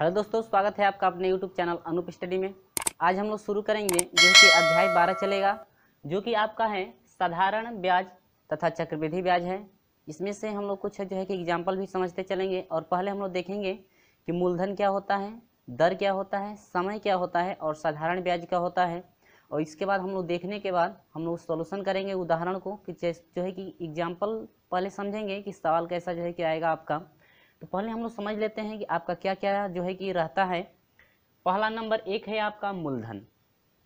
hello दोस्तों स्वागत है आपका अपने यूट्यूब चैनल अनूप स्टडी में आज हम लोग शुरू करेंगे जो कि अध्याय बारह चलेगा जो कि आपका है साधारण ब्याज तथा चक्रवृद्धि ब्याज है इसमें से हम लोग कुछ जो है कि एग्जाम्पल भी समझते चलेंगे और पहले हम लोग देखेंगे कि मूलधन क्या होता है दर क्या होता है समय क्या होता है और साधारण ब्याज क्या होता है और इसके बाद हम लोग देखने के बाद हम लोग सोल्यूशन करेंगे उदाहरण को कि जो है कि एग्जाम्पल पहले समझेंगे कि सवाल कैसा जो है कि आएगा आपका तो पहले हम लोग समझ लेते हैं कि आपका क्या क्या जो है कि रहता है पहला नंबर एक है आपका मूलधन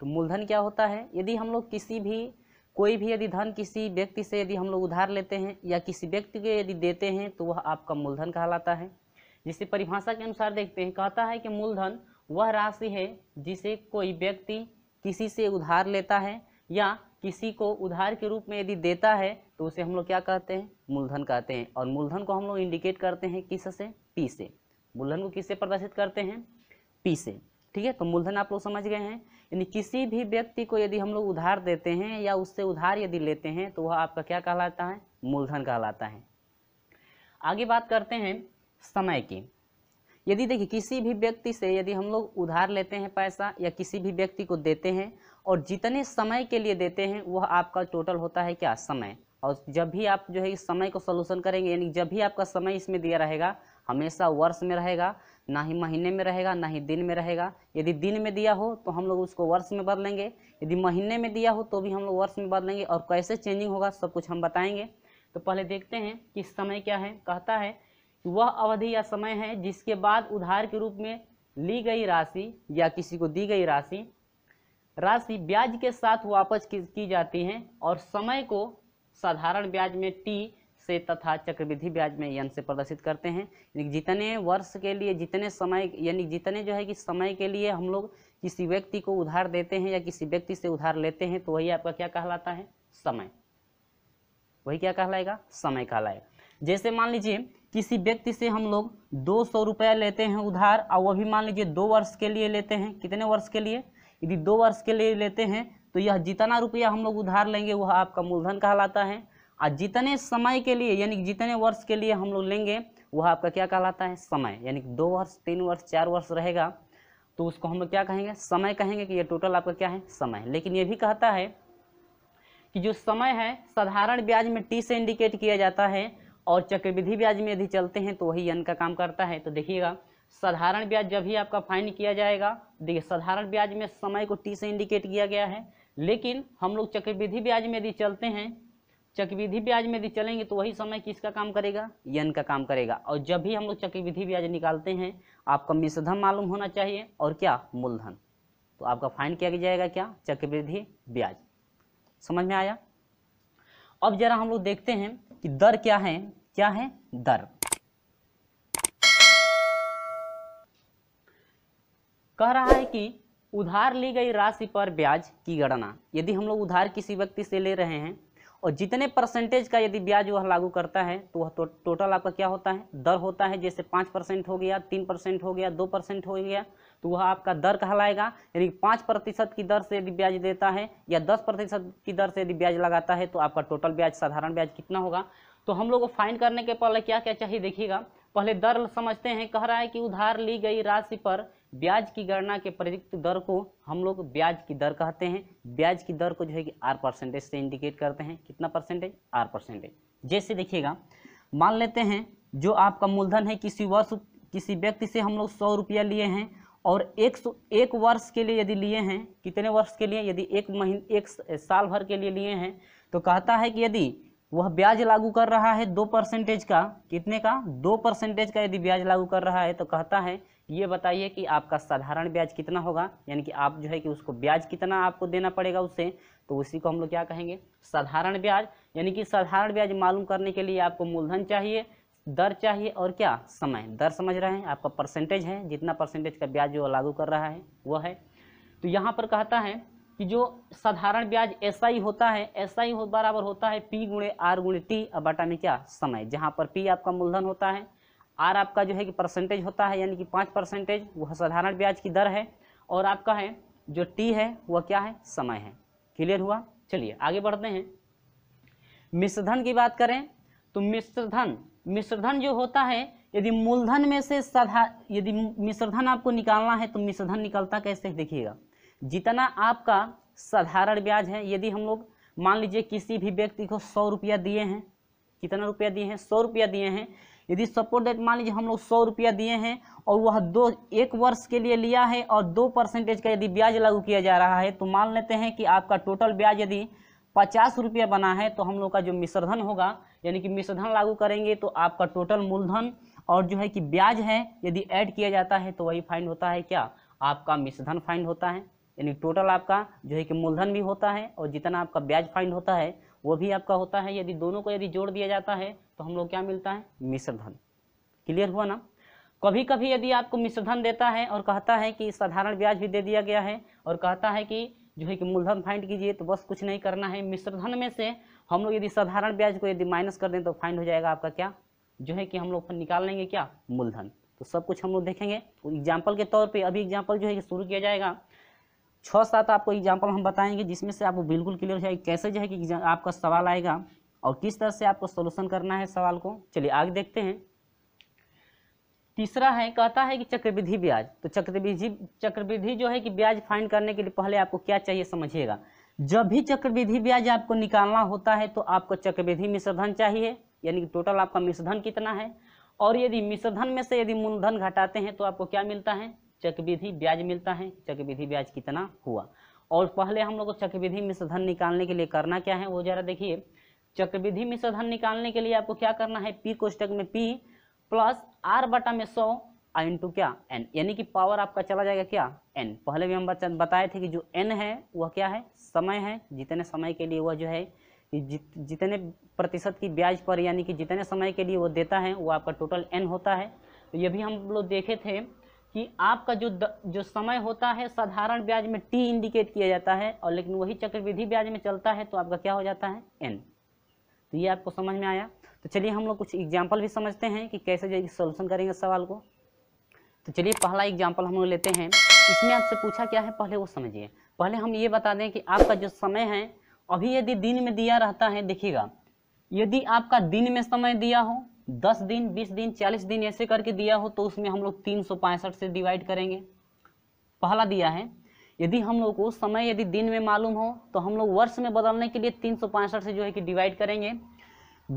तो मूलधन क्या होता है यदि हम लोग किसी भी कोई भी यदि धन किसी व्यक्ति से यदि हम लोग उधार लेते हैं या किसी व्यक्ति को यदि देते हैं तो वह आपका मूलधन कहलाता है जिसे परिभाषा के अनुसार देखते हैं कहता है कि मूलधन वह राशि है जिसे कोई व्यक्ति किसी से उधार लेता है या किसी को उधार के रूप में यदि देता है तो उसे हम लोग क्या कहते हैं मूलधन कहते हैं और मूलधन को हम लोग इंडिकेट करते हैं किस से पी से मूलधन को किससे प्रदर्शित करते हैं पी से ठीक है तो मूलधन आप लोग समझ गए हैं यानी किसी भी व्यक्ति को यदि हम लोग उधार देते हैं या उससे उधार यदि लेते हैं तो वह आपका क्या कहलाता है मूलधन कहलाता है आगे बात करते हैं समय की यदि देखिए किसी भी व्यक्ति से यदि हम लोग उधार लेते हैं पैसा या किसी भी व्यक्ति को देते हैं और जितने समय के लिए देते हैं वह आपका टोटल होता है क्या समय और जब भी आप जो है इस समय को सोल्यूशन करेंगे यानी जब भी आपका समय इसमें दिया रहेगा हमेशा वर्ष में रहेगा ना ही महीने में रहेगा ना ही दिन में रहेगा यदि दिन में दिया हो तो हम लोग उसको वर्ष में बदलेंगे यदि महीने में दिया हो तो भी हम लोग वर्ष में बदलेंगे और कैसे चेंजिंग होगा सब कुछ हम बताएंगे तो पहले देखते हैं कि समय क्या है कहता है वह अवधि या समय है जिसके बाद उधार के रूप में ली गई राशि या किसी को दी गई राशि राशि ब्याज के साथ वापस की, जाती है और समय को साधारण ब्याज में टी से तथा चक्रवृद्धि ब्याज में यन से प्रदर्शित करते हैं यानी जितने वर्ष के लिए जितने समय यानी जितने जो है कि समय के लिए हम लोग किसी व्यक्ति को उधार देते हैं या किसी व्यक्ति से उधार लेते हैं तो वही आपका क्या कहलाता है समय वही क्या कहलाएगा समय कहलाएगा जैसे मान लीजिए किसी व्यक्ति से हम लोग दो सौ रुपया लेते हैं उधार और वह भी मान लीजिए दो वर्ष के लिए लेते हैं कितने वर्ष के लिए यदि दो वर्ष के लिए लेते हैं तो यह जितना रुपया हम लोग उधार लेंगे वह आपका मूलधन कहलाता है और जितने समय के लिए यानी जितने वर्ष के लिए हम लोग लेंगे वह आपका क्या कहलाता है समय यानी दो वर्ष तीन वर्ष चार वर्ष रहेगा तो उसको हम लोग क्या कहेंगे समय कहेंगे कि यह टोटल आपका क्या है समय लेकिन ये भी कहता है कि जो समय है साधारण ब्याज में टी से इंडिकेट किया जाता है और चक्रविधि ब्याज में यदि चलते हैं तो वही यन का काम करता है तो देखिएगा साधारण ब्याज जब ही आपका फाइन किया जाएगा देखिए साधारण ब्याज में समय को टी से इंडिकेट किया गया है लेकिन हम लोग चक्रविधि ब्याज में यदि चलते हैं चक्रविधि ब्याज में यदि चलेंगे तो वही समय किसका काम करेगा यन का काम करेगा और जब भी हम लोग चक्रविधि ब्याज निकालते हैं आपका मिश्रधन मालूम होना चाहिए और क्या मूलधन तो आपका फाइन किया जाएगा क्या चक्रविधि ब्याज समझ में आया अब जरा हम लोग देखते हैं कि दर क्या है क्या है दर कह रहा है कि उधार ली गई राशि पर ब्याज की गणना यदि हम लोग उधार किसी व्यक्ति से ले रहे हैं और जितने परसेंटेज का यदि ब्याज वह लागू करता है तो वह तो, टोटल आपका क्या होता है दर होता है जैसे पाँच परसेंट हो गया तीन परसेंट हो गया दो परसेंट हो गया तो वह आपका दर कहलाएगा यानी पाँच प्रतिशत की दर से यदि ब्याज देता है या दस प्रतिशत की दर से यदि ब्याज लगाता है तो आपका टोटल ब्याज साधारण ब्याज कितना होगा तो हम लोग को फाइन करने के पहले क्या क्या चाहिए देखिएगा पहले दर समझते हैं कह रहा है कि उधार ली गई राशि पर ब्याज की गणना के प्रयुक्त दर को हम लोग ब्याज की दर कहते हैं ब्याज की दर को जो है कि आर परसेंटेज से इंडिकेट करते हैं कितना परसेंटेज आर परसेंटेज जैसे देखिएगा मान लेते हैं जो आपका मूलधन है किसी वर्ष किसी व्यक्ति से हम लोग सौ रुपया लिए हैं और एक सौ एक वर्ष के लिए यदि लिए हैं कितने वर्ष के लिए यदि एक महीने एक साल भर के लिए लिए हैं तो कहता है कि यदि वह ब्याज लागू कर रहा है दो परसेंटेज का कितने का दो परसेंटेज का यदि ब्याज लागू कर रहा है तो कहता है ये बताइए कि आपका साधारण ब्याज कितना होगा यानी कि आप जो है कि उसको ब्याज कितना आपको देना पड़ेगा उससे तो उसी को हम लोग क्या कहेंगे साधारण ब्याज यानी कि साधारण ब्याज मालूम करने के लिए आपको मूलधन चाहिए दर चाहिए और क्या समय दर समझ रहे हैं आपका परसेंटेज है जितना परसेंटेज का ब्याज जो लागू कर रहा है वह है तो यहाँ पर कहता है कि जो साधारण ब्याज ऐसा ही होता है ऐसा ही हो, बराबर होता है पी गुणे आर गुणे टी अब बटा में क्या समय जहाँ पर पी आपका मूलधन होता है आर आपका जो है कि परसेंटेज होता है यानी कि पाँच परसेंटेज वह साधारण ब्याज की दर है और आपका है जो टी है वह क्या है समय है क्लियर हुआ चलिए आगे बढ़ते हैं मिश्रधन की बात करें तो मिश्रधन मिश्रधन जो होता है यदि मूलधन में से साधा यदि मिश्रधन आपको निकालना है तो मिश्रधन निकलता कैसे देखिएगा जितना आपका साधारण ब्याज है यदि हम लोग मान लीजिए किसी भी व्यक्ति को सौ रुपया दिए हैं कितना रुपया दिए हैं सौ रुपया दिए हैं यदि सपोर्ट डेट मान लीजिए हम लोग सौ रुपया दिए हैं और वह दो एक वर्ष के लिए लिया है और दो परसेंटेज का यदि ब्याज लागू किया जा रहा है तो मान लेते हैं कि आपका टोटल ब्याज यदि पचास रुपया बना है तो हम लोग का जो मिश्रधन होगा यानी कि मिश्रधन लागू करेंगे तो आपका टोटल मूलधन और जो है कि ब्याज है यदि ऐड किया जाता है तो वही फाइंड होता है क्या आपका मिश्रधन फाइंड होता है यानी टोटल आपका जो है कि मूलधन भी होता है और जितना आपका ब्याज फाइंड होता है वो भी आपका होता है यदि दोनों को यदि जोड़ दिया जाता है तो हम लोग क्या मिलता है मिश्रधन क्लियर हुआ ना कभी कभी यदि आपको मिश्रधन देता है और कहता है कि साधारण ब्याज भी दे दिया गया है और कहता है कि जो है कि मूलधन फाइंड कीजिए तो बस कुछ नहीं करना है मिश्रधन में से हम लोग यदि साधारण ब्याज को यदि माइनस कर दें तो फाइंड हो जाएगा आपका क्या जो है कि हम लोग निकाल लेंगे क्या मूलधन तो सब कुछ हम लोग देखेंगे एग्जाम्पल के तौर पर अभी एग्जाम्पल जो है कि शुरू किया जाएगा छः सात आपको एग्जाम्पल हम बताएंगे जिसमें से आपको बिल्कुल क्लियर हो जाएगा कैसे जो है कि आपका सवाल आएगा और किस तरह से आपको सोल्यूशन करना है सवाल को चलिए आगे देखते हैं तीसरा है कहता है कि चक्रविधि ब्याज तो चक्रविधि चक्रविधि जो है कि ब्याज फाइंड करने के लिए पहले आपको क्या चाहिए समझिएगा जब भी चक्रविधि ब्याज आपको निकालना होता है तो आपको चक्रविधि मिश्रधन चाहिए यानी कि टोटल आपका मिश्रधन कितना है और यदि मिश्रधन में से यदि मूलधन घटाते हैं तो आपको क्या मिलता है चक्रविधि ब्याज मिलता है चक्रविधि ब्याज कितना हुआ और पहले हम लोग को चक्रविधि मिश्रधन निकालने के लिए करना क्या है वो जरा देखिए चक्रविधि मिश्रधन निकालने के लिए आपको क्या करना है पी कोष्टक में पी प्लस आर बटा में सौ आई इंटू क्या एन यानी कि पावर आपका चला जाएगा क्या एन पहले भी हम बताए थे कि जो एन है वह क्या है समय है जितने समय के लिए वह जो है जित, जितने प्रतिशत की ब्याज पर यानी कि जितने समय के लिए वो देता है वो आपका टोटल एन होता है तो ये भी हम लोग देखे थे कि आपका जो द, जो समय होता है साधारण ब्याज में टी इंडिकेट किया जाता है और लेकिन वही चक्रविधि ब्याज में चलता है तो आपका क्या हो जाता है एन तो ये आपको समझ में आया तो चलिए हम लोग कुछ एग्जाम्पल भी समझते हैं कि कैसे जो सोल्यूशन करेंगे सवाल को तो चलिए पहला एग्जाम्पल हम लोग लेते हैं इसमें आपसे पूछा क्या है पहले वो समझिए पहले हम ये बता दें कि आपका जो समय है अभी यदि दिन में दिया रहता है देखिएगा यदि आपका दिन में समय दिया हो दस दिन बीस दिन चालीस दिन ऐसे करके दिया हो तो उसमें हम लोग तीन सौ पैंसठ से डिवाइड करेंगे पहला दिया है यदि हम लोग को समय यदि दिन में मालूम हो तो हम लोग वर्ष में बदलने के लिए तीन से जो है कि डिवाइड करेंगे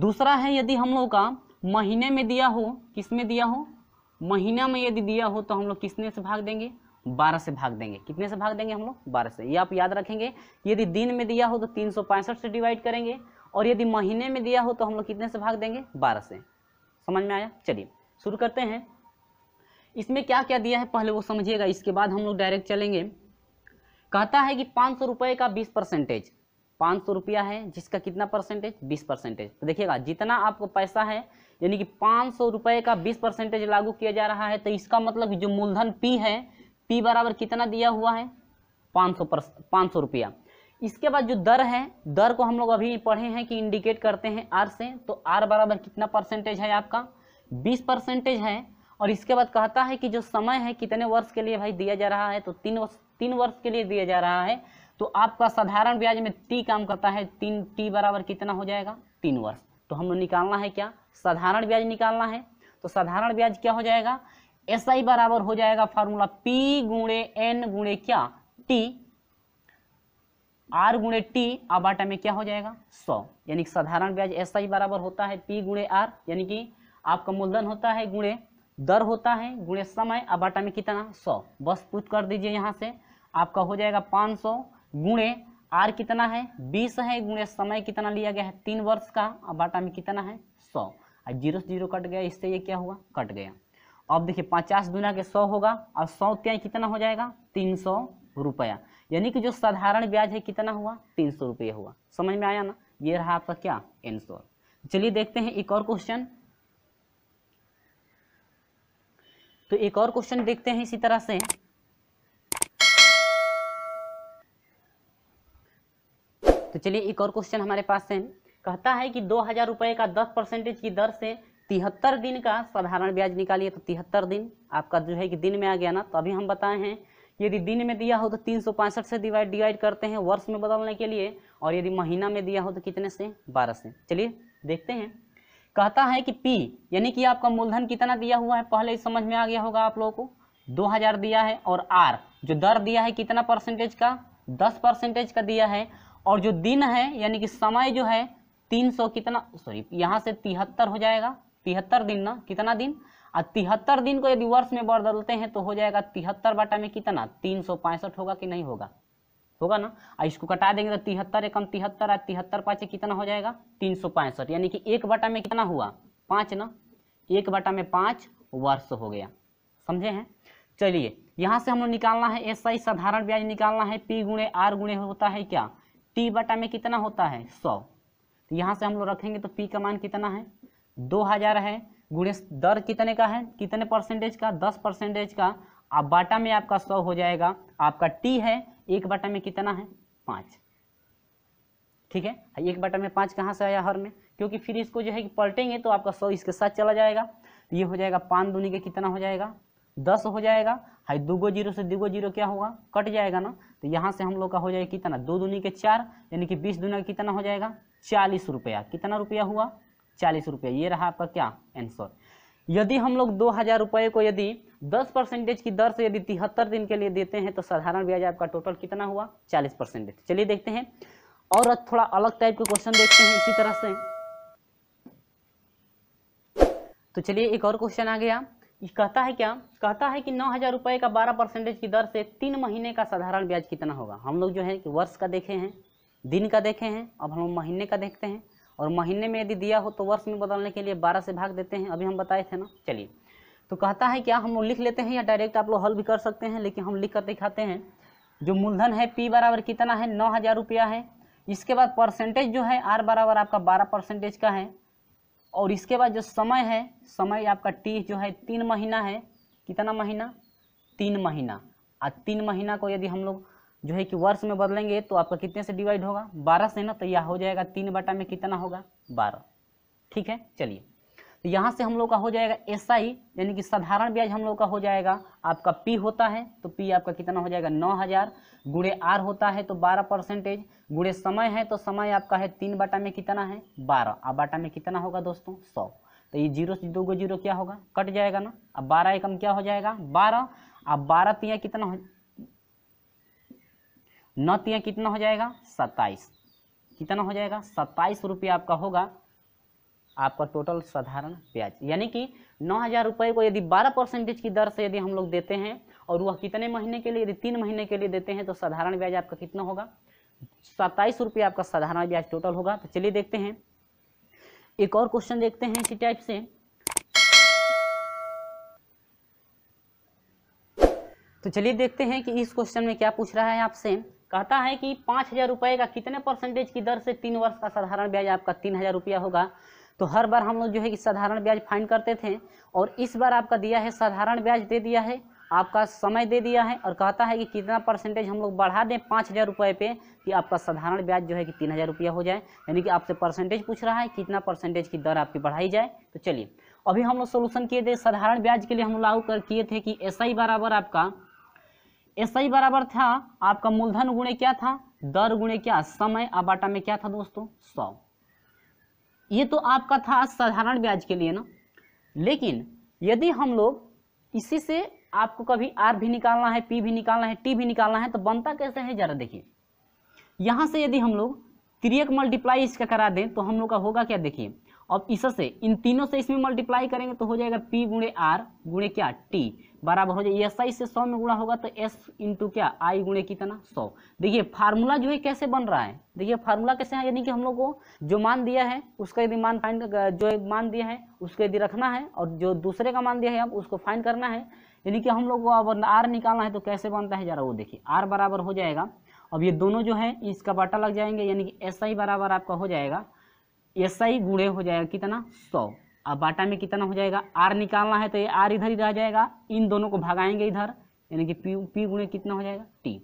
दूसरा है यदि हम लोग का महीने में दिया हो किस में दिया हो महीना में यदि दिया हो तो हम लोग किसने से भाग देंगे बारह से भाग देंगे कितने से भाग देंगे हम लोग बारह से ये आप याद रखेंगे यदि दिन में दिया हो तो तीन से डिवाइड करेंगे और यदि महीने में दिया हो तो हम लोग कितने से भाग देंगे बारह से समझ में आया चलिए शुरू करते हैं इसमें क्या क्या दिया है पहले वो समझिएगा इसके बाद हम लोग डायरेक्ट चलेंगे कहता है कि पाँच सौ रुपये का बीस परसेंटेज पाँच सौ रुपया है जिसका कितना परसेंटेज बीस परसेंटेज तो देखिएगा जितना आपको पैसा है यानी कि पाँच सौ रुपये का बीस परसेंटेज लागू किया जा रहा है तो इसका मतलब जो मूलधन पी है पी बराबर कितना दिया हुआ है पाँच सौ पाँच सौ रुपया इसके बाद जो दर है दर को हम लोग अभी पढ़े हैं कि इंडिकेट करते हैं आर से तो आर बराबर कितना परसेंटेज है आपका बीस परसेंटेज है और इसके बाद कहता है कि जो समय है कितने वर्ष के लिए भाई दिया जा रहा है तो तीन वर्ष तीन वर्ष के लिए दिया जा रहा है तो आपका साधारण ब्याज में टी काम करता है तीन टी बराबर कितना हो जाएगा तीन वर्ष तो हम निकालना है क्या साधारण ब्याज निकालना है तो साधारण ब्याज क्या हो जाएगा एस आई बराबर हो जाएगा फार्मूला पी गुणे एन गुणे क्या टी आर गुणे टी अब आटा में क्या हो जाएगा सौ यानी कि साधारण ब्याज एस आई बराबर होता है पी गुणे आर यानी कि आपका मूलधन होता है गुणे दर होता है गुणे समय अब आटा में कितना सौ बस पुट कर दीजिए यहाँ से आपका हो जाएगा पाँच सौ गुणे आर कितना है बीस है गुणे समय कितना लिया गया है तीन वर्ष का अब बाटा में कितना है सौ और जीरो से जीरो कट गया इससे ये क्या हुआ कट गया अब देखिए पचास दुना के सौ होगा और सौ त्याग कितना हो जाएगा तीन सौ रुपया यानी कि जो साधारण ब्याज है कितना हुआ तीन सौ रुपये हुआ समझ में आया ना ये रहा आपका क्या आंसर चलिए देखते हैं एक और क्वेश्चन तो एक और क्वेश्चन देखते हैं इसी तरह से तो चलिए एक और क्वेश्चन हमारे पास है कहता है कि दो हज़ार रुपये का दस परसेंटेज की दर से तिहत्तर दिन का साधारण ब्याज निकालिए तो तिहत्तर दिन आपका जो है कि दिन में आ गया ना तो अभी हम बताए हैं यदि दिन में दिया हो तो तीन से डिवाइड डिवाइड करते हैं वर्ष में बदलने के लिए और यदि महीना में दिया हो तो कितने से बारह से चलिए देखते हैं कहता है कि पी यानी कि आपका मूलधन कितना दिया हुआ है पहले ही समझ में आ गया होगा आप लोगों को दो हजार दिया है और आर जो दर दिया है कितना परसेंटेज का दस परसेंटेज का दिया है और जो दिन है यानी कि समय जो है तीन सौ कितना सॉरी यहाँ से तिहत्तर हो जाएगा तिहत्तर दिन ना कितना दिन और तिहत्तर दिन को यदि वर्ष में बदलते हैं तो हो जाएगा तिहत्तर बाटा में कितना तीन सौ पैंसठ होगा कि नहीं होगा होगा ना और इसको कटा देंगे तो तिहत्तर एकम तिहत्तर और तिहत्तर पाँचे कितना हो जाएगा तीन सौ पैंसठ यानी कि एक बटा में कितना हुआ पाँच ना एक बटा में पाँच वर्ष हो गया समझे हैं चलिए यहाँ से हम लोग निकालना है एस आई साधारण ब्याज निकालना है पी गुणे आर गुणे होता है क्या पी बटा में कितना होता है सौ तो यहाँ से हम लोग रखेंगे तो पी का मान कितना है दो हज़ार है गुणे दर कितने का है कितने परसेंटेज का दस परसेंटेज का आप बाटा में आपका सौ हो जाएगा आपका टी है एक बाटा में कितना है पाँच ठीक है हाँ, एक बाटा में पाँच कहाँ से आया हर में क्योंकि फिर इसको जो है कि पलटेंगे तो आपका सौ इसके साथ चला जाएगा तो ये हो जाएगा पाँच दूनी के कितना हो जाएगा दस हो जाएगा हाई दूगो जीरो से दूगो जीरो क्या होगा कट जाएगा ना तो यहाँ से हम लोग का हो जाएगा कितना दो दुनी के चार यानी कि बीस दुनिया कितना हो जाएगा चालीस रुपया कितना रुपया हुआ चालीस रुपया ये रहा आपका क्या आंसर यदि हम लोग दो हज़ार रुपये को यदि दस परसेंटेज की दर से यदि तिहत्तर दिन के लिए देते हैं तो साधारण ब्याज आपका टोटल कितना हुआ चालीस परसेंटेज चलिए देखते हैं और थोड़ा अलग टाइप के क्वेश्चन देखते हैं इसी तरह से तो चलिए एक और क्वेश्चन आ गया कहता है क्या कहता है कि नौ हज़ार रुपये का बारह परसेंटेज की दर से तीन महीने का साधारण ब्याज कितना होगा हम लोग जो है कि वर्ष का देखे हैं दिन का देखे हैं अब हम लोग महीने का देखते हैं और महीने में यदि दिया हो तो वर्ष में बदलने के लिए बारह से भाग देते हैं अभी हम बताए थे ना चलिए तो कहता है क्या हम लोग लिख लेते हैं या डायरेक्ट आप लोग हल भी कर सकते हैं लेकिन हम लिख कर दिखाते हैं जो मूलधन है पी बराबर कितना है नौ हज़ार रुपया है इसके बाद परसेंटेज जो है आर बराबर आपका बारह परसेंटेज का है और इसके बाद जो समय है समय आपका टी जो है तीन महीना है कितना महीना तीन महीना और तीन महीना को यदि हम लोग जो है कि वर्ष में बदलेंगे तो आपका कितने से डिवाइड होगा बारह से ना तो यह हो जाएगा तीन बटा में कितना होगा बारह ठीक है चलिए तो यहाँ से हम लोग का हो जाएगा एस आई यानी कि साधारण ब्याज हम लोग का हो जाएगा आपका पी होता है तो पी आपका कितना हो जाएगा नौ हज़ार गुड़े आर होता है तो बारह परसेंटेज गुड़े समय है तो समय आपका है तीन बाटा में कितना है बारह अब बाटा में कितना होगा दोस्तों सौ तो ये जीरो से दो गो जीरो क्या होगा कट जाएगा ना अब बारह एकम क्या हो जाएगा बारह अब बारह तिया कितना हो नौ तिया कितना हो जाएगा सत्ताईस कितना हो जाएगा सत्ताईस रुपया आपका होगा आपका टोटल साधारण ब्याज यानी कि नौ हज़ार रुपये को यदि बारह परसेंटेज की दर से यदि हम लोग देते हैं और वह कितने महीने के लिए यदि तीन महीने के लिए देते हैं तो साधारण ब्याज आपका कितना होगा सत्ताईस रुपये आपका साधारण ब्याज टोटल होगा तो चलिए देखते हैं एक और क्वेश्चन देखते हैं इसी टाइप से तो चलिए देखते हैं कि इस क्वेश्चन में क्या पूछ रहा है आपसे कहता है कि पाँच हज़ार रुपये का कितने परसेंटेज की दर से तीन वर्ष का साधारण ब्याज आपका तीन हज़ार रुपया होगा तो हर बार हम लोग जो है कि साधारण ब्याज फाइंड करते थे और इस बार आपका दिया है साधारण ब्याज दे दिया है आपका समय दे दिया है और कहता है कि कितना परसेंटेज हम लोग बढ़ा दें पाँच हज़ार रुपये पे कि आपका साधारण ब्याज जो है कि तीन हज़ार रुपया हो जाए यानी कि आपसे परसेंटेज पूछ रहा है कितना परसेंटेज की दर आपकी बढ़ाई जाए तो चलिए अभी हम लोग सोल्यूशन किए थे साधारण ब्याज के लिए हम लागू कर किए थे कि एस बराबर आपका एस बराबर था आपका मूलधन गुणे क्या था दर गुणे क्या समय आटा में क्या था दोस्तों सौ ये तो आपका था साधारण ब्याज के लिए ना लेकिन यदि हम लोग इसी से आपको कभी आर भी निकालना है पी भी निकालना है टी भी निकालना है तो बनता कैसे है ज़रा देखिए यहाँ से यदि हम लोग त्रियक मल्टीप्लाई इसका करा दें तो हम लोग का होगा क्या देखिए अब इससे इन तीनों से इसमें मल्टीप्लाई करेंगे तो हो जाएगा पी गुणे आर गुणे क्या टी बराबर हो जाए एस आई से सौ में गुणा होगा तो एस इंटू क्या आई गुणे कितना सौ देखिए फार्मूला जो है कैसे बन रहा है देखिए फार्मूला कैसे है यानी कि हम लोग को जो मान दिया है उसका यदि मान फाइंड जो मान दिया है उसको यदि रखना है और जो दूसरे का मान दिया है अब उसको फाइंड करना है यानी कि हम लोग को अब आर निकालना है तो कैसे बनता है जरा वो देखिए आर बराबर हो जाएगा अब ये दोनों जो है इसका बाटा लग जाएंगे यानी कि एस आई बराबर आपका हो जाएगा एस आई गुणे हो जाएगा कितना सौ अब बाटा में कितना हो जाएगा आर निकालना है तो ये आर इधर ही रह जाएगा इन दोनों को भगाएंगे इधर यानी कि पी पी गुणे कितना हो जाएगा टी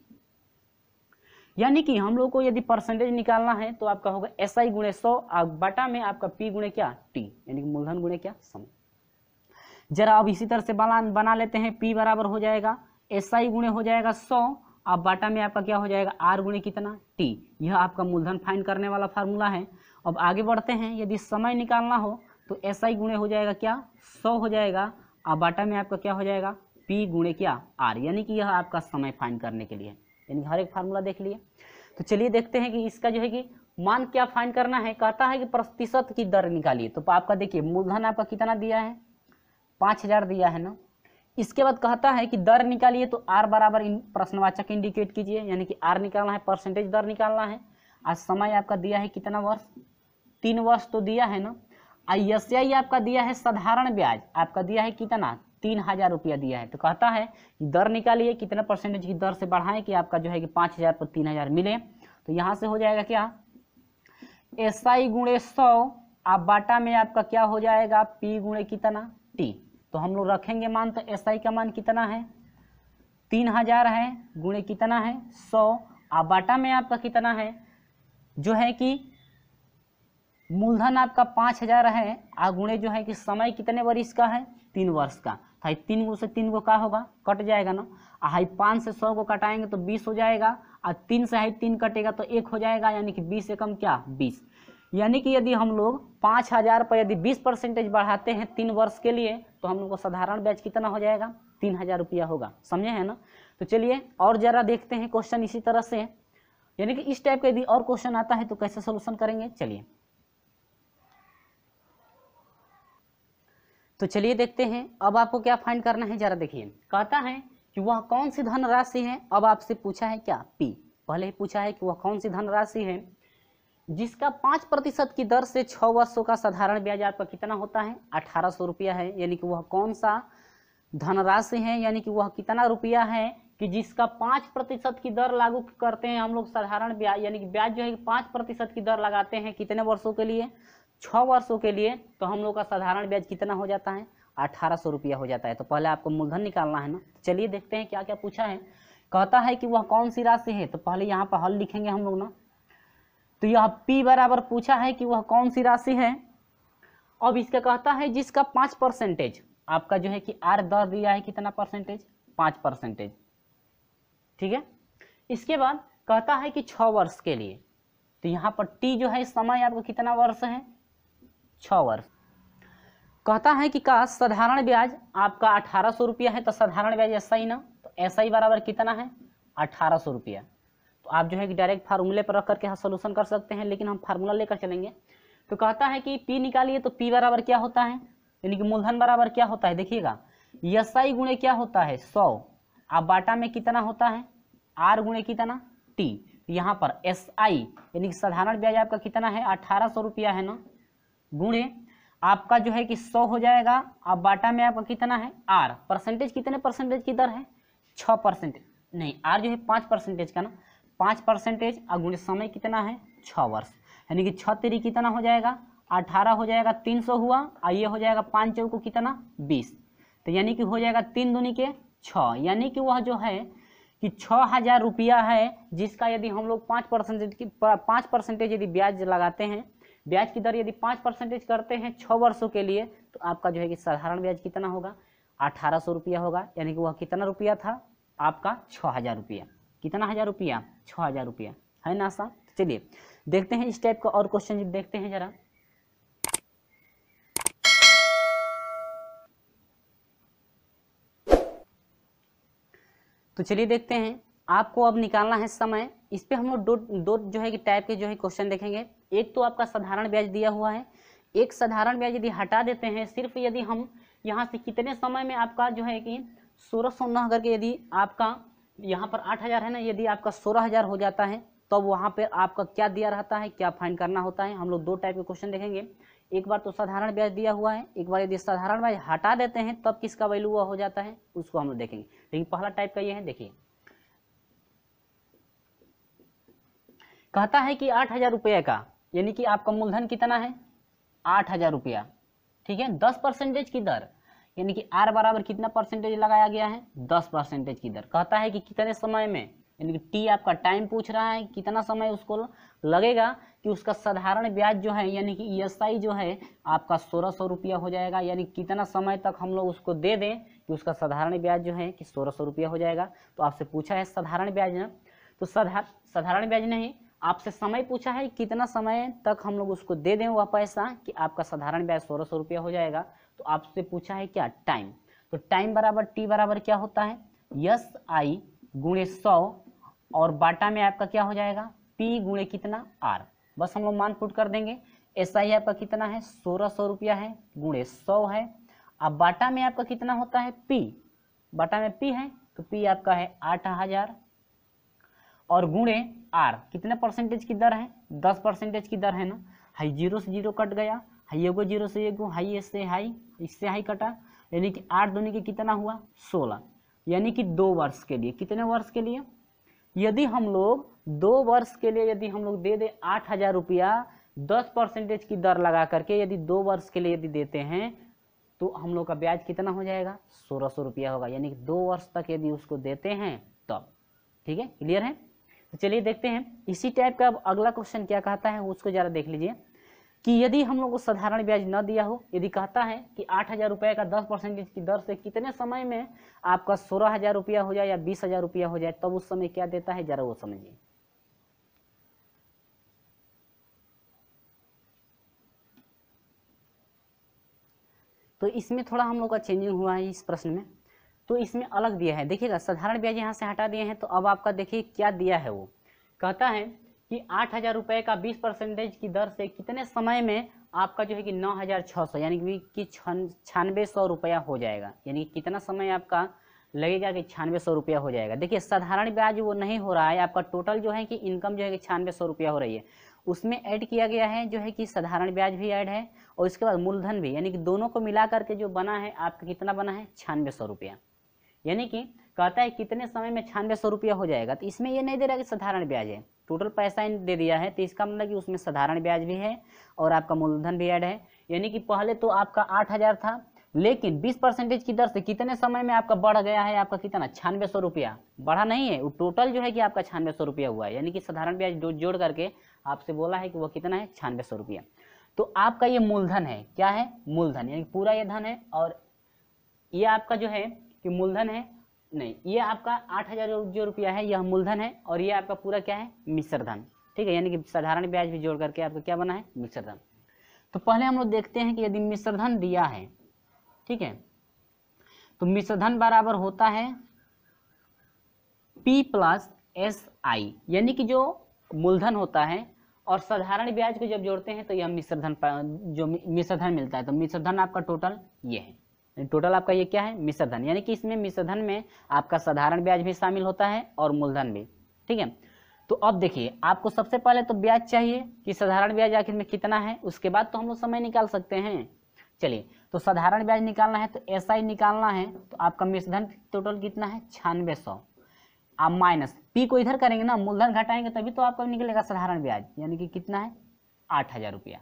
यानी कि हम लोग को यदि परसेंटेज निकालना है तो आपका होगा एस आई गुणे सौ बाटा में आपका पी गुणे क्या टी यानी कि मूलधन गुणे क्या समय जरा अब इसी तरह से बना बना लेते हैं पी बराबर हो जाएगा एस आई गुणे हो जाएगा सौ अब बाटा में आपका क्या हो जाएगा आर गुणे कितना टी यह आपका मूलधन फाइन करने वाला फार्मूला है अब आगे बढ़ते हैं यदि समय निकालना हो तो एस आई गुणे हो जाएगा क्या सौ हो जाएगा और बाटा में आपका क्या हो जाएगा पी गुणे क्या आर यानी कि यह आपका समय फाइन करने के लिए यानी हर एक फार्मूला देख लिए तो चलिए देखते हैं कि इसका जो है कि मान क्या फाइन करना है कहता है कि प्रतिशत की दर निकालिए तो आपका देखिए मूलधन आपका कितना दिया है पाँच हजार दिया है ना इसके बाद कहता है कि दर निकालिए तो आर बराबर इन प्रश्नवाचक इंडिकेट कीजिए यानी कि आर निकालना है परसेंटेज दर निकालना है आज समय आपका दिया है कितना वर्ष तीन वर्ष तो दिया है ना आई आपका दिया है साधारण ब्याज आपका दिया है कितना तीन हजार रुपया दिया है तो कहता है कि दर निकालिए कितना परसेंटेज की दर से बढ़ाएं कि आपका जो है कि पाँच हज़ार पर तीन हज़ार मिले तो यहाँ से हो जाएगा क्या एस आई गुणे सौ आप बाटा में आपका क्या हो जाएगा पी गुणे कितना टी तो हम लोग रखेंगे मान तो एस आई का मान कितना है तीन हजार है गुणे कितना है सौ आप बाटा में आपका कितना है जो है कि मूलधन आपका पाँच हजार है आगुणे जो है कि समय कितने वर्ष का है तीन वर्ष का हाई तो तीन गो से तीन गो का होगा कट जाएगा ना हाई पाँच से सौ को कटाएंगे तो बीस हो जाएगा और तीन से हाई तीन कटेगा तो एक हो जाएगा यानी कि बीस एकम क्या बीस यानी कि यदि हम लोग पाँच हज़ार पर यदि बीस परसेंटेज बढ़ाते हैं तीन वर्ष के लिए तो हम लोग को साधारण ब्याज कितना हो जाएगा तीन हज़ार रुपया होगा समझे है ना तो चलिए और ज़रा देखते हैं क्वेश्चन इसी तरह से यानी कि इस टाइप का यदि और क्वेश्चन आता है तो कैसे सोल्यूशन करेंगे चलिए तो चलिए देखते हैं अब आपको क्या फाइंड करना है जरा देखिए कहता है कि वह कौन सी धन राशि है अब आपसे पूछा है क्या पी पहले ही पूछा है कि वह कौन सी धन राशि है जिसका पाँच प्रतिशत की दर से छः वर्षों का साधारण ब्याज आपका कितना होता है अठारह सौ रुपया है यानी कि वह कौन सा धनराशि है यानी कि वह कितना रुपया है कि जिसका पाँच प्रतिशत की दर लागू करते हैं हम लोग साधारण ब्याज यानी कि ब्याज जो है पाँच प्रतिशत की दर लगाते हैं कितने वर्षों के लिए छः वर्षों के लिए तो हम लोग का साधारण ब्याज कितना हो जाता है अठारह सौ रुपया हो जाता है तो पहले आपको मूलधन निकालना है ना चलिए देखते हैं क्या क्या पूछा है कहता है कि वह कौन सी राशि है तो पहले यहाँ पर हल लिखेंगे हम लोग ना तो यह पी बराबर पूछा है कि वह कौन सी राशि है अब इसका कहता है जिसका पाँच परसेंटेज आपका जो है कि आर दर दिया है कितना परसेंटेज पाँच परसेंटेज ठीक है इसके बाद कहता है कि छः वर्ष के लिए तो यहाँ पर टी जो है समय आपको कितना वर्ष है छः वर्ष कहता है कि का साधारण ब्याज आपका अठारह सौ रुपया है तो साधारण ब्याज ऐसा ही ना तो ऐसा ही बराबर कितना है अठारह सौ रुपया तो आप जो है कि डायरेक्ट फार्मूले पर रख करके हाँ सोल्यूशन कर सकते हैं लेकिन हम फार्मूला लेकर चलेंगे तो कहता है कि पी निकालिए तो पी बराबर क्या होता है यानी कि मूलधन बराबर क्या होता है देखिएगा एस आई गुणे क्या होता है सौ आप बाटा में कितना होता है आर गुणे कितना टी तो यहाँ पर एस आई यानी कि साधारण ब्याज आपका कितना है अठारह सौ रुपया है ना गुणे आपका जो है कि सौ हो जाएगा अब बाटा में आपका कितना है आर परसेंटेज कितने परसेंटेज की दर है छः परसेंटेज नहीं आर जो है पाँच परसेंटेज का ना पाँच परसेंटेज और गुणे समय कितना है छ वर्ष यानी कि छ तेरी कितना हो जाएगा अठारह हो जाएगा तीन सौ हुआ और ये हो जाएगा पाँच चौको कितना बीस तो यानी कि हो जाएगा तीन दूनी के छः यानी कि वह जो है कि छः हज़ार रुपया है जिसका यदि हम लोग पाँच परसेंटेज की पाँच परसेंटेज यदि ब्याज लगाते हैं ब्याज की दर यदि पाँच परसेंटेज करते हैं छः वर्षों के लिए तो आपका जो है कि साधारण ब्याज कितना होगा अठारह सौ रुपया होगा यानी कि वह कितना रुपया था आपका छः हज़ार रुपया कितना हज़ार रुपया छः हज़ार रुपया है ना सा तो चलिए देखते हैं इस टाइप का और क्वेश्चन देखते हैं जरा तो चलिए देखते हैं आपको अब निकालना है समय इस पर हम लोग दो दो जो है कि टाइप के जो है क्वेश्चन देखेंगे एक तो आपका साधारण ब्याज दिया हुआ है एक साधारण ब्याज यदि हटा देते हैं सिर्फ यदि हम यहाँ से कितने समय में आपका जो है कि सोलह सौ नौ करके यदि आपका यहाँ पर आठ हज़ार है ना यदि आपका सोलह हज़ार हो जाता है तब तो वहाँ पर आपका क्या दिया रहता है क्या फाइन करना होता है हम लोग दो टाइप के क्वेश्चन देखेंगे एक बार तो साधारण ब्याज दिया हुआ है एक बार यदि साधारण ब्याज हटा देते हैं तब किसका वैल्यू हो जाता है उसको हम लोग देखेंगे लेकिन पहला टाइप का ये है देखिए कहता है कि आठ हज़ार रुपये का यानी कि आपका मूलधन कितना है आठ हजार रुपया ठीक है दस परसेंटेज की दर यानी कि आर बराबर कितना परसेंटेज लगाया गया है दस परसेंटेज की दर कहता है कि कितने समय में यानी कि टी आपका टाइम पूछ रहा है कितना समय उसको लगेगा कि उसका साधारण ब्याज जो है यानी कि ई e जो है आपका सोलह सौ रुपया हो जाएगा यानी कितना समय तक हम लोग उसको दे दें कि उसका साधारण ब्याज जो है कि सोलह सौ रुपया हो जाएगा तो आपसे पूछा है साधारण ब्याज ना तो साधारण साधारण ब्याज नहीं आपसे समय पूछा है कितना समय तक हम लोग उसको दे दें वह पैसा कि आपका साधारण ब्याज सोलह सौ रुपया हो जाएगा तो आपसे पूछा है क्या टाइम तो टाइम बराबर टी बराबर क्या होता है यस आई गुणे सौ और बाटा में आपका क्या हो जाएगा पी गुणे कितना आर बस हम लोग मान पुट कर देंगे एस आई आपका कितना है सोलह सौ रुपया है गुणे सौ है अब बाटा में आपका कितना होता है पी बाटा में पी है तो पी आपका है आठ हजार और गुणे आर कितने परसेंटेज की दर है दस परसेंटेज की दर है ना हाई जीरो से जीरो कट गया हाई एगो जीरो से एगो हाई इससे हाई इससे हाई कटा यानी कि आठ दोनों के कितना हुआ सोलह यानी कि दो वर्ष के लिए कितने वर्ष के लिए यदि हम लोग दो वर्ष के लिए यदि हम लोग दे दें आठ हज़ार रुपया दस परसेंटेज की दर लगा करके यदि दो वर्ष के लिए यदि देते हैं तो हम लोग का ब्याज कितना हो जाएगा सोलह सौ रुपया होगा यानी कि दो वर्ष तक यदि उसको देते हैं तब तो, ठीक है क्लियर है तो चलिए देखते हैं इसी टाइप का अब अगला क्वेश्चन क्या कहता है उसको ज़रा देख लीजिए कि यदि हम लोग को साधारण ब्याज न दिया हो यदि कहता है कि आठ हज़ार रुपये का दस परसेंटेज की दर से कितने समय में आपका सोलह हज़ार रुपया हो जाए या बीस हज़ार रुपया हो जाए तब तो उस समय क्या देता है ज़रा वो समझिए तो इसमें थोड़ा हम लोग का चेंजिंग हुआ है इस प्रश्न में तो इसमें अलग दिया है देखिएगा साधारण ब्याज यहाँ से हटा दिए हैं तो अब आपका देखिए क्या दिया है वो कहता है कि आठ हज़ार रुपये का बीस परसेंटेज की दर से कितने समय में आपका जो है कि नौ हज़ार छः सौ यानी कि छियानवे सौ रुपया हो जाएगा यानी कि कितना समय आपका लगेगा कि छियानवे सौ रुपया हो जाएगा देखिए साधारण ब्याज वो नहीं हो रहा है आपका टोटल जो है कि इनकम जो है कि छियानवे सौ रुपया हो रही है उसमें ऐड किया गया है जो है कि साधारण ब्याज भी ऐड है और इसके बाद मूलधन भी यानी कि दोनों को मिला करके जो बना है आपका कितना बना है छियानवे सौ रुपया यानी कि कहता है कितने समय में छानवे सौ रुपया हो जाएगा तो इसमें ये नहीं दे रहा कि साधारण ब्याज है टोटल पैसा दे दिया है तो इसका मतलब कि उसमें साधारण ब्याज भी है और आपका मूलधन भी ऐड है यानी कि पहले तो आपका आठ हज़ार था लेकिन बीस परसेंटेज की दर से कितने समय में आपका बढ़ गया है आपका कितना छानबे सौ रुपया बढ़ा नहीं है वो टोटल जो है कि आपका छानबे सौ रुपया हुआ है यानी कि साधारण ब्याज जो जोड़ करके आपसे बोला है कि वह कितना है छानबे सौ रुपया तो आपका ये मूलधन है क्या है मूलधन यानी पूरा ये धन है और ये आपका जो है कि मूलधन है नहीं ये आपका आठ हजार जो रुपया है यह मूलधन है और ये आपका पूरा क्या है मिश्रधन ठीक है यानी कि साधारण ब्याज भी जोड़ करके आपका क्या बना है मिश्रधन तो पहले हम लोग देखते हैं कि यदि मिश्रधन दिया है ठीक है तो मिश्रधन बराबर होता है पी प्लस एस आई यानी कि जो मूलधन होता है और साधारण ब्याज को जब जोड़ते हैं तो यह मिश्रधन जो मिश्रधन मिलता है तो मिश्रधन आपका टोटल ये है टोटल आपका ये क्या है मिश्रधन यानी कि इसमें मिश्रधन में आपका साधारण ब्याज भी शामिल होता है और मूलधन भी ठीक है तो अब देखिए आपको सबसे पहले तो ब्याज चाहिए कि साधारण ब्याज आखिर में कितना है उसके बाद तो हम लोग समय निकाल सकते हैं चलिए तो साधारण ब्याज निकालना है तो एस ही निकालना है तो आपका मिश्रधन टोटल कितना है छियानवे सौ आप माइनस पी को इधर करेंगे ना मूलधन घटाएंगे तभी तो आपका निकलेगा साधारण ब्याज यानी कि कितना है आठ हजार रुपया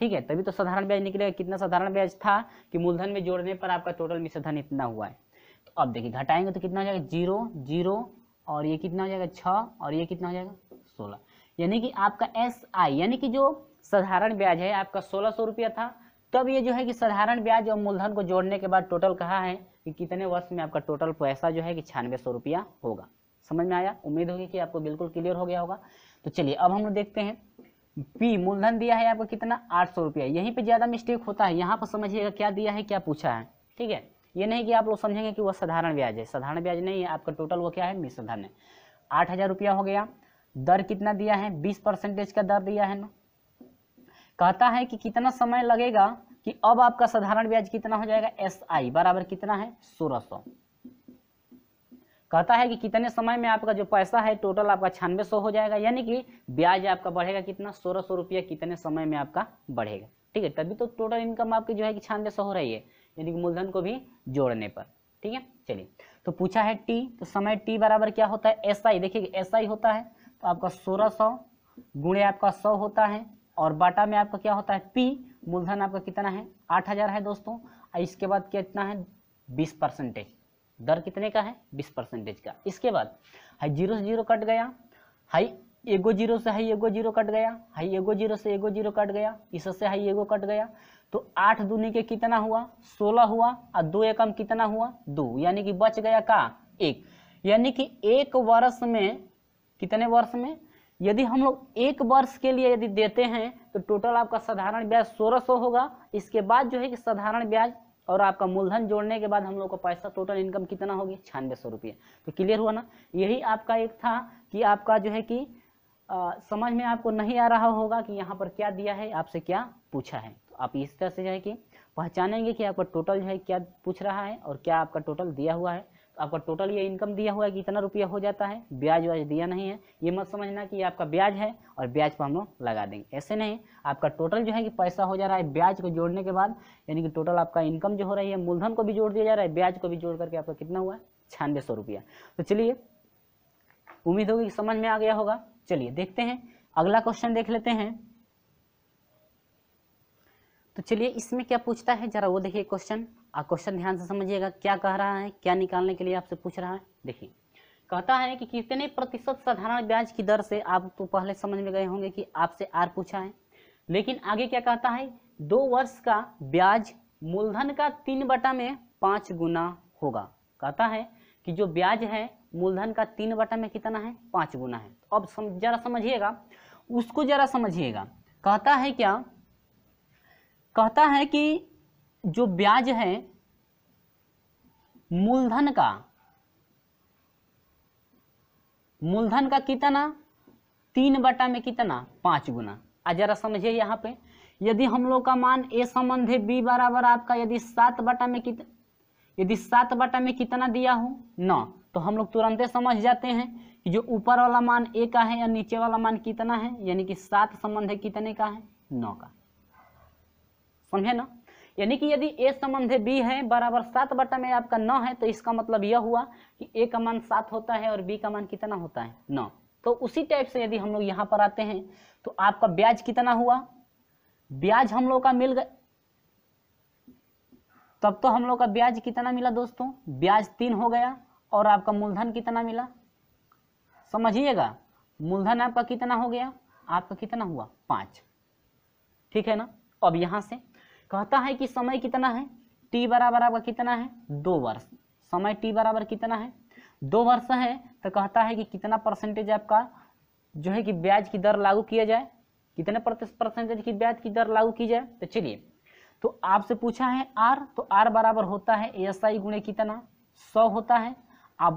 ठीक है तभी तो साधारण ब्याज निकलेगा कितना साधारण ब्याज था कि मूलधन में जोड़ने पर आपका टोटल मिश्रधन इतना हुआ है तो अब देखिए घटाएंगे तो कितना हो जाएगा जीरो जीरो और ये कितना हो जाएगा छ और ये कितना हो जाएगा सोलह यानी कि आपका एस आई यानी कि जो साधारण ब्याज है आपका सोलह सौ रुपया था तब तो ये जो है कि साधारण ब्याज और मूलधन को जोड़ने के बाद टोटल कहा है कि कितने वर्ष में आपका टोटल पैसा जो है कि छियानवे सौ रुपया होगा समझ में आया उम्मीद होगी कि आपको बिल्कुल क्लियर हो गया होगा तो चलिए अब हम लोग देखते हैं बी मूलधन दिया है आपको कितना आठ सौ रुपया यहीं पर ज़्यादा मिस्टेक होता है यहाँ पर समझिएगा क्या दिया है क्या पूछा है ठीक है ये नहीं कि आप लोग समझेंगे कि वह साधारण ब्याज है साधारण ब्याज नहीं है आपका टोटल वो क्या है मिश्रधन है आठ हज़ार रुपया हो गया दर कितना दिया है बीस परसेंटेज का दर दिया है ना कहता है कि कितना समय लगेगा कि अब आपका साधारण ब्याज कितना हो जाएगा एस आई बराबर कितना है सोलह सौ कहता है कि कितने समय में आपका जो पैसा है टोटल आपका छानबे सौ हो जाएगा यानी कि ब्याज आपका बढ़ेगा कितना सोलह सौ रुपया कितने समय में आपका बढ़ेगा ठीक है तभी तो टोटल इनकम आपकी जो है कि छियानवे सौ हो रही है यानी कि मूलधन को भी जोड़ने पर ठीक है चलिए तो पूछा है टी तो समय टी बराबर क्या होता है एस आई देखिए एस आई होता है तो आपका सोलह सौ गुणे आपका सौ होता है और बाटा में आपका क्या होता है पी मूलधन आपका कितना है आठ हजार है दोस्तों और इसके बाद कितना है बीस परसेंटेज दर कितने का है बीस परसेंटेज का इसके बाद हाई जीरो से जीरो कट गया हाई एगो जीरो से हाई एगो जीरो कट गया हाई एगो जीरो से एगो जीरो कट गया इससे हाई एगो कट गया तो आठ दूनी के कितना हुआ सोलह हुआ और दो एकम कितना हुआ दो यानी कि बच गया का एक यानी कि एक वर्ष में कितने वर्ष में यदि हम लोग एक वर्ष के लिए यदि देते हैं तो टोटल आपका साधारण ब्याज सोलह सौ होगा इसके बाद जो है कि साधारण ब्याज और आपका मूलधन जोड़ने के बाद हम लोग को पैसा टोटल इनकम कितना होगी छियानवे सौ रुपये तो क्लियर हुआ ना यही आपका एक था कि आपका जो है कि आ, समझ में आपको नहीं आ रहा होगा कि यहाँ पर क्या दिया है आपसे क्या पूछा है तो आप इस तरह से जो है कि पहचानेंगे कि आपका टोटल जो है क्या पूछ रहा है और क्या आपका टोटल दिया हुआ है आपका टोटल ये इनकम दिया हुआ है कि इतना रुपया हो जाता है ब्याज व्याज दिया नहीं है ये मत समझना कि आपका ब्याज है और ब्याज पर हम लोग लगा देंगे ऐसे नहीं आपका टोटल जो है कि पैसा हो जा रहा है ब्याज को जोड़ने के बाद यानी कि टोटल आपका इनकम जो हो रही है मूलधन को भी जोड़ दिया जा रहा है ब्याज को भी जोड़ करके आपका कितना हुआ है छियानवे सौ रुपया तो चलिए उम्मीद होगी कि समझ में आ गया होगा चलिए देखते हैं अगला क्वेश्चन देख लेते हैं तो चलिए इसमें क्या पूछता है जरा वो देखिए क्वेश्चन आप क्वेश्चन ध्यान से समझिएगा क्या कह रहा है क्या निकालने के लिए आपसे पूछ रहा है देखिए कहता है कि कितने प्रतिशत साधारण ब्याज की दर से आप तो पहले समझ में गए होंगे कि आपसे आर पूछा है लेकिन आगे क्या कहता है दो वर्ष का ब्याज मूलधन का तीन बटा में पाँच गुना होगा कहता है कि जो ब्याज है मूलधन का तीन बटा में कितना है पाँच गुना है तो अब सम, जरा समझिएगा उसको जरा समझिएगा कहता है क्या कहता है कि जो ब्याज है मूलधन का मूलधन का कितना तीन बटा में कितना पांच गुना आ जरा समझिए यहाँ पे यदि हम लोग का मान ए संबंध है बी बराबर आपका यदि सात बटा में कितना यदि सात बटा में कितना दिया हो नौ तो हम लोग तुरंत समझ जाते हैं कि जो ऊपर वाला मान ए का है या नीचे वाला मान कितना है यानी कि सात संबंध है कितने का है नौ का समझे ना यानी कि यदि ए संबंध है बी है बराबर सात बटा में आपका नौ है तो इसका मतलब यह हुआ कि ए का मान सात होता है और बी का मान कितना होता है नौ तो उसी टाइप से यदि हम लोग यहाँ पर आते हैं तो आपका ब्याज कितना हुआ ब्याज हम लोग का मिल गया तब तो हम लोग का ब्याज कितना मिला दोस्तों ब्याज तीन हो गया और आपका मूलधन कितना मिला समझिएगा मूलधन आपका कितना हो गया आपका कितना हुआ पांच ठीक है ना अब यहां से कहता है कि समय कितना है टी बराबर आपका कितना है दो वर्ष समय टी बराबर कितना है दो वर्ष है तो कहता है कि कितना परसेंटेज आपका जो है कि ब्याज की दर लागू किया जाए कितने परसेंटेज की ब्याज की दर लागू की जाए तो चलिए तो आपसे पूछा है आर तो आर बराबर होता है ए एस आई गुणे कितना सौ होता है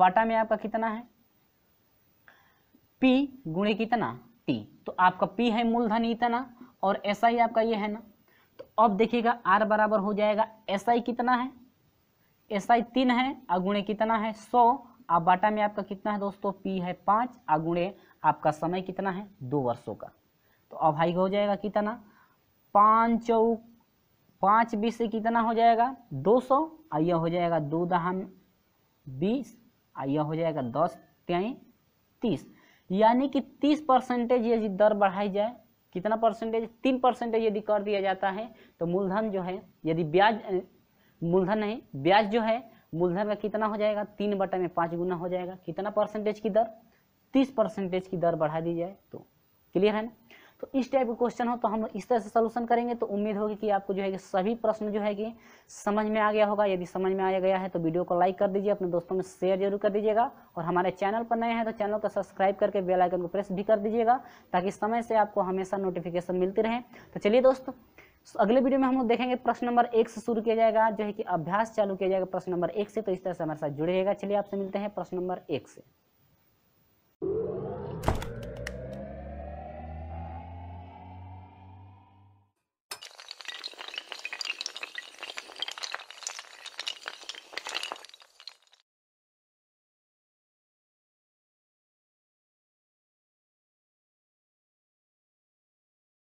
बाटा में आपका कितना है पी गुणे कितना टी तो आपका पी है मूलधन इतना और एस आई आपका ये है ना अब देखिएगा आर बराबर हो जाएगा एस आई कितना है एस आई तीन है अगुणे कितना है सौ आप बाटा में आपका कितना है दोस्तों पी है पाँच अगुणे आपका समय कितना है दो वर्षों का तो अब हाई हो जाएगा कितना पाँच चौक पाँच बीस से कितना हो जाएगा दो सौ और यह हो जाएगा दो दहन बीस आइय हो जाएगा दस त्याई तीस यानी कि तीस परसेंटेज यदि दर बढ़ाई जाए कितना परसेंटेज तीन परसेंटेज यदि कर दिया जाता है तो मूलधन जो है यदि ब्याज मूलधन नहीं ब्याज जो है मूलधन का कितना हो जाएगा तीन बटा में पाँच गुना हो जाएगा कितना परसेंटेज की दर तीस परसेंटेज की दर बढ़ा दी जाए तो क्लियर है ना तो इस टाइप के क्वेश्चन हो तो हम इस तरह से सोल्यूशन करेंगे तो उम्मीद होगी कि आपको जो है कि सभी प्रश्न जो है कि समझ में आ गया होगा यदि समझ में आया गया है तो वीडियो को लाइक कर दीजिए अपने दोस्तों में शेयर जरूर कर दीजिएगा और हमारे चैनल पर नए हैं तो चैनल को सब्सक्राइब करके बेल आइकन को प्रेस भी कर दीजिएगा ताकि समय से आपको हमेशा नोटिफिकेशन मिलती रहे तो चलिए दोस्तों अगले वीडियो में हम लोग देखेंगे प्रश्न नंबर एक से शुरू किया जाएगा जो है कि अभ्यास चालू किया जाएगा प्रश्न नंबर एक से तो इस तरह से हमारे साथ जुड़ेगा चलिए आपसे मिलते हैं प्रश्न नंबर एक से